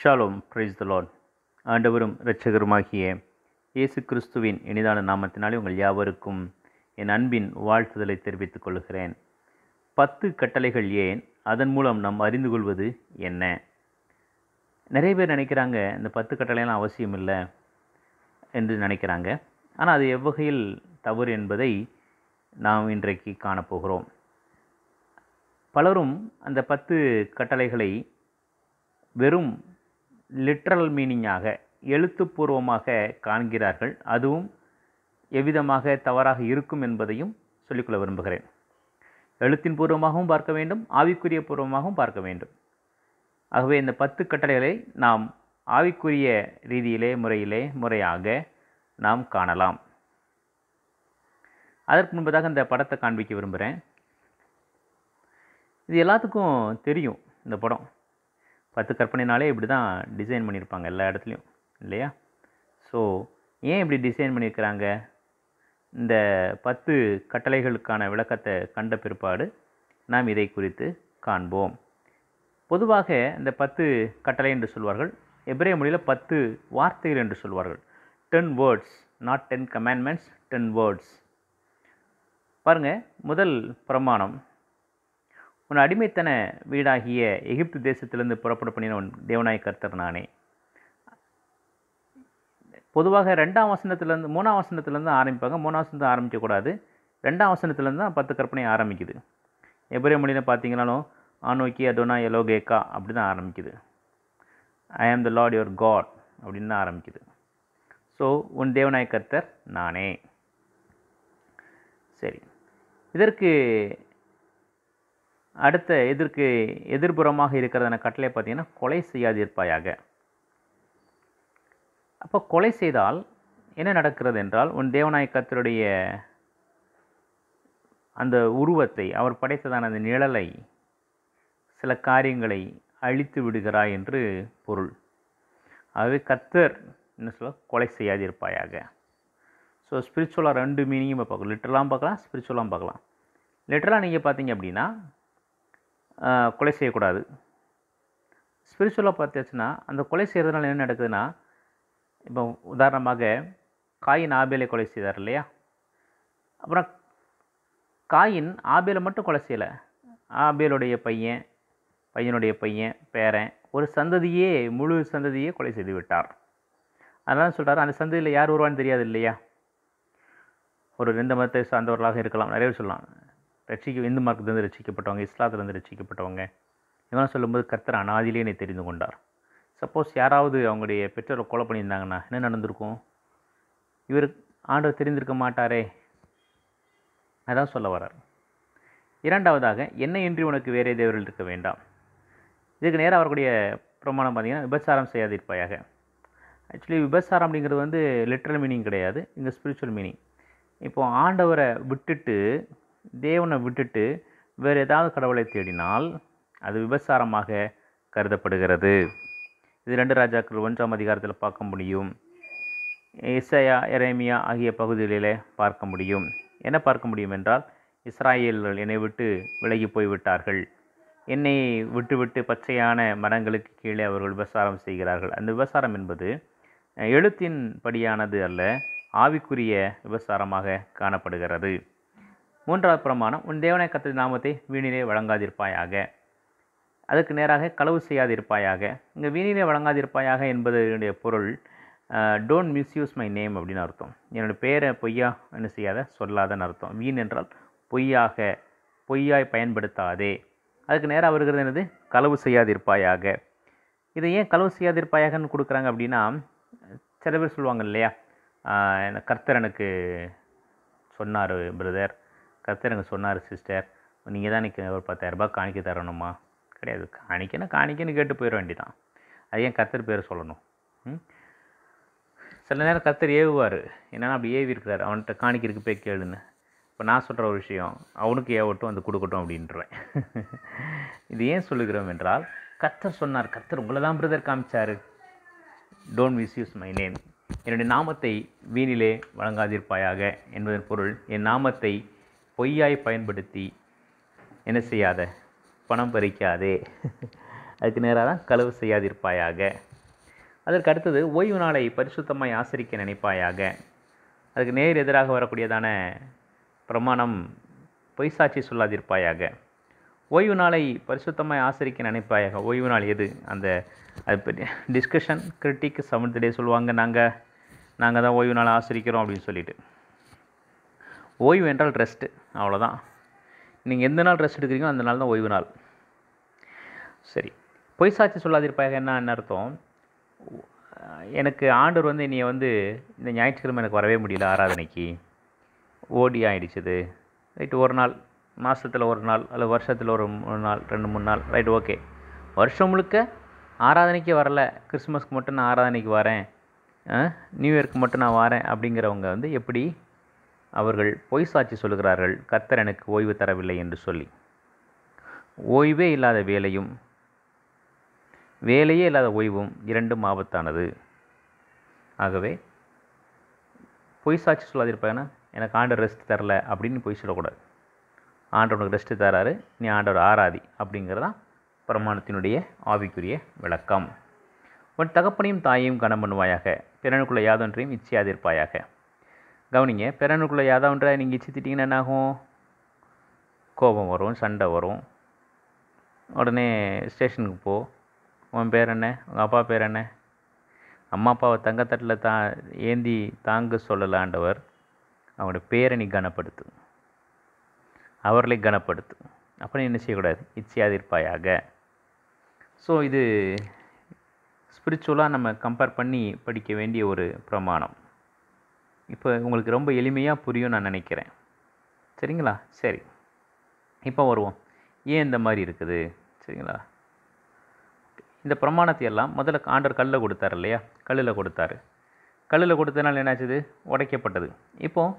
Shalom praise the Lord ஆண்டவரும் இரட்சகருமாகிய இயேசு கிறிஸ்துவின் இனிதான நாமத்தினாலே உங்கள் யாவருக்கும் என் அன்பின் வாழ்த்துதலை தெரிவித்துக் கொள்கிறேன் பத்து கட்டளைகள் ஏன் அதன் மூலம் நாம் அறிந்து கொள்வது என்ன நிறைய பேர் நினைக்கிறாங்க இந்த பத்து கட்டளையெல்லாம் அவசியம் இல்லை என்று நினைக்கிறாங்க ஆனால் அது எவ்வகையில் தவறு என்பதை நாம் இன்றைக்கு காணப்போகிறோம் பலரும் அந்த பத்து கட்டளைகளை வெறும் லிட்ரல் மீனிங்காக எழுத்துப்பூர்வமாக காண்கிறார்கள் அதுவும் எவ்விதமாக தவறாக இருக்கும் என்பதையும் சொல்லிக்கொள்ள விரும்புகிறேன் எழுத்தின் பூர்வமாகவும் பார்க்க வேண்டும் ஆவிக்குரிய பூர்வமாகவும் பார்க்க வேண்டும் ஆகவே இந்த பத்து கட்டளைகளை நாம் ஆவிக்குரிய ரீதியிலே முறையிலே முறையாக நாம் காணலாம் அதற்கு முன்பதாக இந்த படத்தை காண்பிக்க விரும்புகிறேன் இது எல்லாத்துக்கும் தெரியும் இந்த படம் பத்து கற்பனைனாலே இப்படி தான் டிசைன் பண்ணியிருப்பாங்க எல்லா இடத்துலையும் இல்லையா ஸோ ஏன் இப்படி டிசைன் பண்ணியிருக்கிறாங்க இந்த பத்து கட்டளைகளுக்கான விளக்கத்தை கண்ட பிற்பாடு நாம் இதை குறித்து காண்போம் பொதுவாக இந்த பத்து கட்டளை என்று சொல்வார்கள் எப்ரே மொழியில் பத்து வார்த்தைகள் என்று சொல்வார்கள் ten words not ten commandments ten words பாருங்கள் முதல் பிரமாணம் உன் அடிமைத்தன வீடாகிய எகிப்து தேசத்திலிருந்து புறப்பட பண்ணின உன் தேவனாய் கர்த்தர் நானே பொதுவாக ரெண்டாம் வசனத்துலேருந்து மூணாம் வசனத்துலேருந்து ஆரம்பிப்பாங்க மூணாம் வசனத்தை ஆரம்பிக்கக்கூடாது ரெண்டாம் வசனத்துலேருந்து தான் பத்து கற்பனை ஆரம்பிக்குது எபிரே மொழியில் பார்த்தீங்கனாலும் ஆனோக்கி அதோனா எலோகேக்கா அப்படி தான் ஆரம்பிக்குது ஐ ஆம் த லார்ட் யுவர் காட் அப்படின்னு தான் ஆரம்பிக்குது ஸோ உன் தேவநாய கர்த்தர் நானே சரி இதற்கு அடுத்த எதிர்க்கு எதிர்புறமாக இருக்கிறதான கட்டளை பார்த்தீங்கன்னா கொலை செய்யாதிருப்பாயாக அப்போ கொலை செய்தால் என்ன நடக்கிறது என்றால் உன் தேவநாய கத்தருடைய அந்த உருவத்தை அவர் படைத்ததான அந்த நிழலை சில காரியங்களை அழித்து விடுகிறாய் என்று பொருள் ஆகவே கத்தர் என்ன சொல்ல கொலை செய்யாதிருப்பாயாக ஸோ ஸ்பிரிச்சுவலாக ரெண்டு மீனிங்கும் பார்க்கலாம் லிட்டரலாம் பார்க்கலாம் ஸ்பிரிச்சுவலாம் பார்க்கலாம் லிட்டரலாக நீங்கள் பார்த்தீங்க அப்படின்னா கொலை செய்யக்கூடாது ஸ்பிரிச்சுவலாக பார்த்தாச்சுன்னா அந்த கொலை செய்கிறதுனால என்ன நடக்குதுன்னா இப்போ உதாரணமாக காயின் ஆபேலை கொலை செய்தார் இல்லையா அப்புறம் காயின் ஆபேலை மட்டும் கொலை செய்யலை ஆபேலுடைய பையன் பையனுடைய பையன் பேரன் ஒரு சந்ததியே முழு சந்ததியே கொலை செய்து விட்டார் அதனால் சொல்கிறார் அந்த சந்ததியில் யார் வருவான்னு தெரியாது இல்லையா ஒரு ரெண்டு மதத்தை சார்ந்தவர்களாக இருக்கலாம் நிறைய சொல்லலாம் ரட்சிக்க இந்து மார்க்கத்திலேருந்து ரசிக்கப்பட்டவங்க இஸ்லாத்திலேருந்து ரசிக்கப்பட்டவங்க இதெல்லாம் சொல்லும்போது கர்த்தர் அனாதிலே என்னை தெரிந்து கொண்டார் சப்போஸ் யாராவது அவங்களுடைய பெற்றோரை கொலை பண்ணியிருந்தாங்கன்னா என்ன நடந்திருக்கும் இவர் ஆண்டவர் தெரிந்திருக்க மாட்டாரே அதான் சொல்ல வரார் இரண்டாவதாக என்னை இன்றி உனக்கு வேறே தேவர்கள் இருக்க வேண்டாம் இதுக்கு நேராக அவர்களுடைய பிரமாணம் பார்த்திங்கன்னா விபசாரம் செய்யாதிருப்பாயாக ஆக்சுவலி விபசாரம் அப்படிங்கிறது வந்து லிட்ரல் மீனிங் கிடையாது இங்கே ஸ்பிரிச்சுவல் மீனிங் இப்போது ஆண்டவரை விட்டுட்டு தேவனை விட்டுட்டு வேறு ஏதாவது கடவுளை தேடினால் அது விபசாரமாக கருதப்படுகிறது இது ரெண்டு ராஜாக்கள் ஒன்றாம் அதிகாரத்தில் பார்க்க முடியும் இசையா எரேமியா ஆகிய பகுதிகளிலே பார்க்க முடியும் என்ன பார்க்க முடியும் என்றால் இஸ்ராயேல்கள் என்னை விட்டு விலகி போய்விட்டார்கள் என்னை விட்டுவிட்டு பச்சையான மரங்களுக்கு கீழே அவர்கள் விவசாரம் செய்கிறார்கள் அந்த விவசாரம் என்பது எழுத்தின் படியானது அல்ல ஆவிக்குரிய விவசாரமாக காணப்படுகிறது மூன்றாவது பிரமாணம் உன் தேவனை கத்த நாமத்தை வீணிலே வழங்காதிருப்பாயாக அதுக்கு நேராக களவு செய்யாதிருப்பாயாக இங்கே வீணிலே வழங்காதிருப்பாயாக என்பதனுடைய பொருள் டோன்ட் மிஸ்யூஸ் மை நேம் அப்படின்னு அர்த்தம் என்னோடய பேரை பொய்யா என்ன செய்யாத சொல்லாதன்னு அர்த்தம் வீண் என்றால் பொய்யாக பொய்யாய் பயன்படுத்தாதே அதுக்கு நேராக வருகிறது என்னது களவு செய்யாதிருப்பாயாக இதை ஏன் களவு செய்யாதிருப்பாயாகன்னு கொடுக்குறாங்க அப்படின்னா சில பேர் சொல்லுவாங்க இல்லையா கர்த்தர் எனக்கு சொன்னார் பிரதர் கர்த்தர் எனக்கு சொன்னார் சிஸ்டர் நீங்கள் தான் இன்றைக்கி ஒரு பத்தாயிரரூபா காணிக்க தரணுமா கிடையாது காணிக்கன்னா காணிக்கன்னு கேட்டு போயிட வேண்டிதான் அது ஏன் கத்தர் பேர் சொல்லணும் சில நேரம் கர்த்தர் ஏவுவார் என்னென்னா அப்படி ஏவி இருக்கிறார் அவன்கிட்ட காணிக்கிறதுக்கு போய் கேளுன்னு இப்போ நான் சொல்கிற ஒரு விஷயம் அவனுக்கு ஏவட்டும் வந்து கொடுக்கட்டும் அப்படின்றேன் இது ஏன் சொல்லுகிறோம் என்றால் கத்தர் சொன்னார் கர்த்தர் உங்களை தான் பிரதர் காமிச்சார் டோன்ட் மிஸ்யூஸ் மை நேம் என்னுடைய நாமத்தை வீணிலே வழங்காதிருப்பாயாக என்பதன் பொருள் என் நாமத்தை பொய்யாய் பயன்படுத்தி என்ன செய்யாத பணம் பறிக்காதே அதுக்கு நேராக தான் களவு செய்யாதிருப்பாயாக அதற்கு அடுத்தது ஓய்வு நாளை பரிசுத்தமாய் ஆசரிக்க நினைப்பாயாக அதுக்கு நேர் எதிராக வரக்கூடியதான பிரமாணம் பொய்சாட்சி சொல்லாதிருப்பாயாக ஓய்வு நாளை பரிசுத்தமாய் ஆசரிக்க நினைப்பாயாக ஓய்வு நாள் எது அந்த அது டிஸ்கஷன் கிரிட்டிக் சமர்த்தடே சொல்லுவாங்க நாங்கள் நாங்கள் தான் ஓய்வு நாள் ஆசிரிக்கிறோம் அப்படின்னு சொல்லிட்டு ஓய்வு என்றால் ரெஸ்ட்டு அவ்வளோதான் நீங்கள் எந்த நாள் ரெஸ்ட் எடுக்கிறீங்களோ அந்த நாள் தான் ஓய்வு நாள் சரி பொய் சாட்சி சொல்லாதிருப்பாக என்ன என்ன அர்த்தம் எனக்கு ஆண்டவர் வந்து நீ வந்து இந்த ஞாயிற்றுக்கிழமை எனக்கு வரவே முடியல ஆராதனைக்கு ஓடி ஆகிடுச்சிது ரைட்டு ஒரு நாள் மாதத்தில் ஒரு நாள் அல்லது வருஷத்தில் ஒரு மூணு நாள் ரெண்டு மூணு நாள் ரைட் ஓகே வருஷம் முழுக்க ஆராதனைக்கு வரல கிறிஸ்மஸ்க்கு மட்டும் நான் ஆராதனைக்கு வரேன் நியூ இயர்க்கு மட்டும் நான் வரேன் அப்படிங்கிறவங்க வந்து எப்படி அவர்கள் பொய் சாட்சி சொல்கிறார்கள் கத்தர் எனக்கு ஓய்வு தரவில்லை என்று சொல்லி ஓய்வே இல்லாத வேலையும் வேலையே இல்லாத ஓய்வும் இரண்டும் ஆபத்தானது ஆகவே பொய் சாட்சி சொல்லாதிருப்பாங்கன்னா எனக்கு ஆண்டவர் ரெஸ்ட் தரல அப்படின்னு பொய் சொல்லக்கூடாது ஆண்டவனுக்கு உனக்கு ரெஸ்ட் தராரு நீ ஆண்டவர் ஆராதி அப்படிங்கிறதான் பிரமாணத்தினுடைய ஆவிக்குரிய விளக்கம் உன் தகப்பனையும் தாயையும் கனம் பண்ணுவாயாக பிறனுக்குள்ள யாதொன்றையும் இச்சையாதிருப்பாயாக கவனிங்க பெரனுக்குள்ளே யாதாவன்றா நீங்கள் திட்டிங்கன்னா என்னாகும் கோபம் வரும் சண்டை வரும் உடனே ஸ்டேஷனுக்கு போ உன் பேர் என்ன உங்கள் அப்பா பேர் என்ன அம்மா அப்பாவை தங்கத்தட்டில் தா ஏந்தி தாங்க சொல்லலாண்டவர் அவங்களோட பேரை நீ கனப்படுத்து அவர்களை கனப்படுத்து அப்போ நீ என்ன செய்யக்கூடாது இச்சையாதிருப்பாயாக ஸோ இது ஸ்பிரிச்சுவலாக நம்ம கம்பேர் பண்ணி படிக்க வேண்டிய ஒரு பிரமாணம் இப்போ உங்களுக்கு ரொம்ப எளிமையாக புரியும் நான் நினைக்கிறேன் சரிங்களா சரி இப்போ வருவோம் ஏன் இந்த மாதிரி இருக்குது சரிங்களா இந்த பிரமாணத்தை எல்லாம் முதல்ல ஆண்டர் கல்லில் கொடுத்தார் இல்லையா கல்லில் கொடுத்தாரு கல்லில் கொடுத்தனால என்னாச்சுது உடைக்கப்பட்டது இப்போது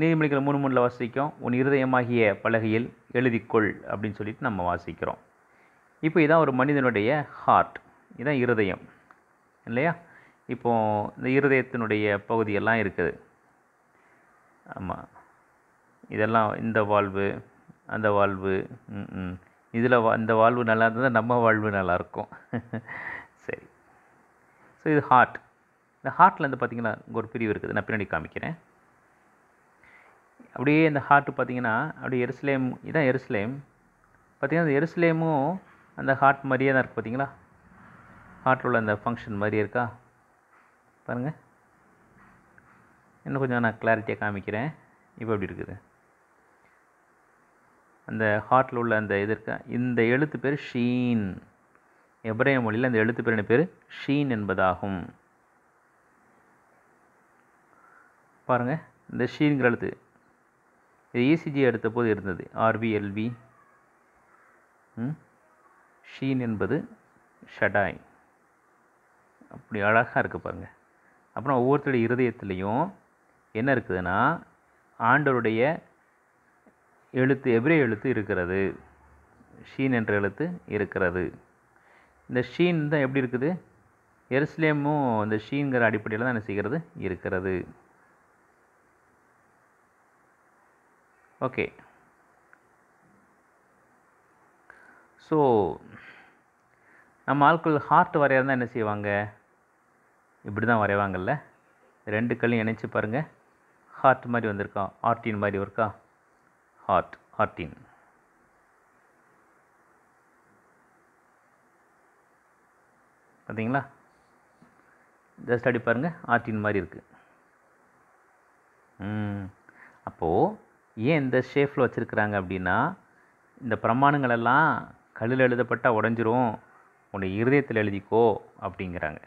நீதிமணிகள் மூணு மூணில் வாசிக்கும் உன் இருதயமாகிய பலகையில் எழுதிக்கொள் அப்படின்னு சொல்லிட்டு நம்ம வாசிக்கிறோம் இப்போ இதான் ஒரு மனிதனுடைய ஹார்ட் இதான் இருதயம் இல்லையா இப்போது இந்த இருதயத்தினுடைய பகுதியெல்லாம் இருக்குது ஆமாம் இதெல்லாம் இந்த வாழ்வு அந்த வால்வு ம் ம் இதில் வா இந்த வாழ்வு நல்லா இருந்தால் தான் நம்ம வாழ்வு நல்லாயிருக்கும் சரி ஸோ இது ஹார்ட் இந்த ஹார்ட்டில் வந்து பார்த்திங்கன்னா இங்கே ஒரு பிரிவு இருக்குது நான் பின்னாடி காமிக்கிறேன் அப்படியே இந்த ஹார்ட்டு பார்த்திங்கன்னா அப்படியே எருசலேம் இதான் எருசலேம் பார்த்திங்கன்னா அந்த எருசலேமும் அந்த ஹார்ட் மாதிரியே தான் இருக்குது பார்த்திங்களா ஹார்ட்டில் உள்ள அந்த ஃபங்க்ஷன் மாதிரியே இருக்கா பாருங்கள் இன்னும் கொஞ்சம் நான் கிளாரிட்டியாக காமிக்கிறேன் இப்போ எப்படி இருக்குது அந்த ஹார்ட்டில் உள்ள அந்த இது இருக்க இந்த எழுத்து பேர் ஷீன் எப்ரேய மொழியில் அந்த எழுத்து பேர் என்ன பேர் ஷீன் என்பதாகும் பாருங்கள் இந்த ஷீன்கிற எழுத்து இது இசிஜி e எடுத்த போது இருந்தது ஆர்விஎல்வி ஷீன் என்பது ஷடாய் அப்படி அழகாக இருக்குது பாருங்கள் அப்புறம் ஒவ்வொருத்தருடைய இருதயத்துலேயும் என்ன இருக்குதுன்னா ஆண்டவருடைய எழுத்து எவ்ரே எழுத்து இருக்கிறது ஷீன் என்ற எழுத்து இருக்கிறது இந்த ஷீன் தான் எப்படி இருக்குது எருசலேமும் இந்த ஷீன்கிற அடிப்படையில் தான் என்ன செய்கிறது இருக்கிறது ஓகே ஸோ நம்ம ஆட்கள் ஹார்ட் வரையா தான் என்ன செய்வாங்க இப்படி தான் வரைவாங்கல்ல ரெண்டு கல்லையும் இணைச்சி பாருங்கள் ஹார்ட் மாதிரி வந்திருக்கா ஆர்டின் மாதிரி இருக்கா ஹார்ட் ஆர்டின் பார்த்தீங்களா ஜஸ்ட் அப்படி பாருங்கள் ஆர்டின் மாதிரி இருக்குது அப்போது ஏன் இந்த ஷேஃபில் வச்சுருக்குறாங்க அப்படின்னா இந்த பிரமாணங்கள் எல்லாம் கல்லில் எழுதப்பட்டால் உடஞ்சிரும் உன்னை இருதயத்தில் எழுதிக்கோ அப்படிங்கிறாங்க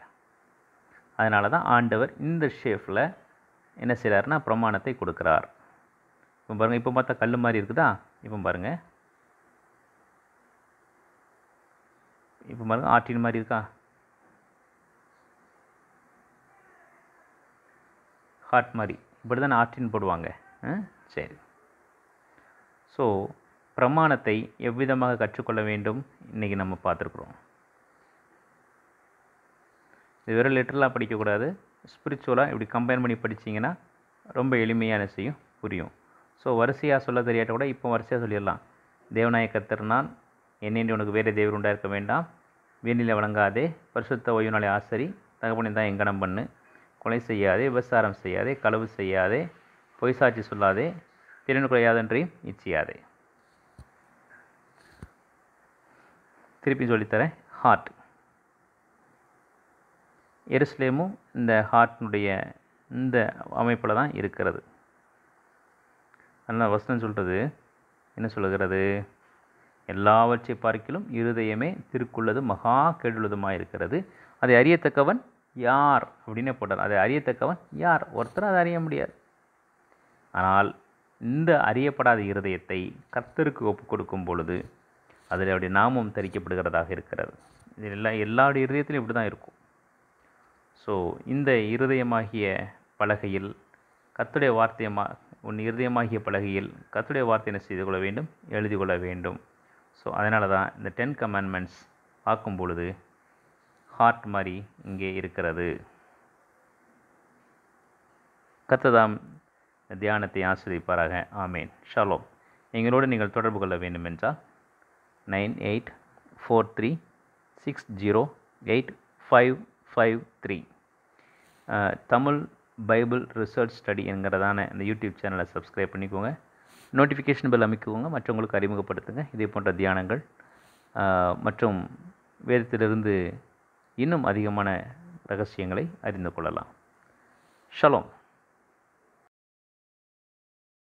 அதனால தான் ஆண்டவர் இந்த ஷேஃபில் என்ன செய்கிறாருன்னா பிரமாணத்தை கொடுக்குறார் இப்போ பாருங்கள் இப்போ பார்த்தா கல் மாதிரி இருக்குதா இப்போ பாருங்கள் இப்போ பாருங்கள் ஆற்றின் மாதிரி இருக்கா ஹார்ட் மாதிரி இப்படி தான் ஆற்றின் போடுவாங்க சரி ஸோ பிரமாணத்தை எவ்விதமாக கற்றுக்கொள்ள வேண்டும் இன்றைக்கி நம்ம பார்த்துருக்குறோம் இது வெறும் லெட்டர்லாம் படிக்கக்கூடாது ஸ்பிரிச்சுவலாக இப்படி கம்பைன் பண்ணி படித்தீங்கன்னா ரொம்ப எளிமையான செய்யும் புரியும் ஸோ வரிசையாக சொல்ல தெரியாட்ட கூட இப்போ வரிசையாக சொல்லிடலாம் தேவநாய கத்தர் நான் என்னென்று உனக்கு வேறு தேவர் உண்டாக இருக்க வேண்டாம் வீணில வழங்காதே பரிசுத்த ஓய்வு நாளை ஆசரி தகப்பனை தான் எங்கனம் பண்ணு கொலை செய்யாதே விவசாரம் செய்யாதே களவு செய்யாதே பொய் சாட்சி சொல்லாதே திறன் குறையாதன்றி இச்சியாதே திருப்பி சொல்லித்தரேன் ஹார்ட் எருசலேமும் இந்த ஹார்ட்னுடைய இந்த அமைப்பில் தான் இருக்கிறது அதனால் வசனம் சொல்கிறது என்ன சொல்லுகிறது எல்லாவற்றை பார்க்கிலும் இருதயமே திருக்குள்ளது மகா கேடுள்ளதுமாக இருக்கிறது அதை அறியத்தக்கவன் யார் அப்படின்னே போட்டார் அதை அறியத்தக்கவன் யார் ஒருத்தர் அதை அறிய முடியாது ஆனால் இந்த அறியப்படாத இருதயத்தை கர்த்தருக்கு ஒப்பு கொடுக்கும் பொழுது அதில் அப்படி நாமம் தரிக்கப்படுகிறதாக இருக்கிறது இது எல்லா எல்லாருடைய இருதயத்திலும் இப்படி தான் இருக்கும் ஸோ இந்த இருதயமாகிய பலகையில் கத்துடைய வார்த்தையமா உன் இருதயமாகிய பலகையில் கத்துடைய வார்த்தையினை செய்து கொள்ள வேண்டும் எழுதி கொள்ள வேண்டும் ஸோ அதனால தான் இந்த டென் கமெண்ட்மெண்ட்ஸ் பார்க்கும் பொழுது ஹார்ட் மாதிரி இங்கே இருக்கிறது கத்ததாம் தியானத்தை ஆஸ்வதிப்பாராக ஆமேன் ஷாலோ எங்களோடு நீங்கள் தொடர்பு கொள்ள வேண்டும் என்றால் nine eight four three six zero eight five five three Tamil Bible research study என்கிறதான இந்த யூடியூப் சேனலை சப்ஸ்கிரைப் பண்ணிக்கோங்க நோட்டிஃபிகேஷன் பில் அமைக்குவோங்க மற்றவங்களுக்கு அறிமுகப்படுத்துங்க இதே போன்ற தியானங்கள் மற்றும் வேதத்திலிருந்து இன்னும் அதிகமான ரகசியங்களை அறிந்து கொள்ளலாம் ஷலோம்